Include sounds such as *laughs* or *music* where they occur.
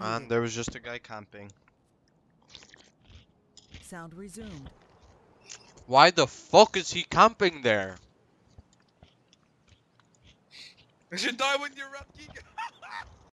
And mm. there was just a guy camping. Sound resumed. Why the fuck is he camping there? *laughs* You should die when you're up, *laughs*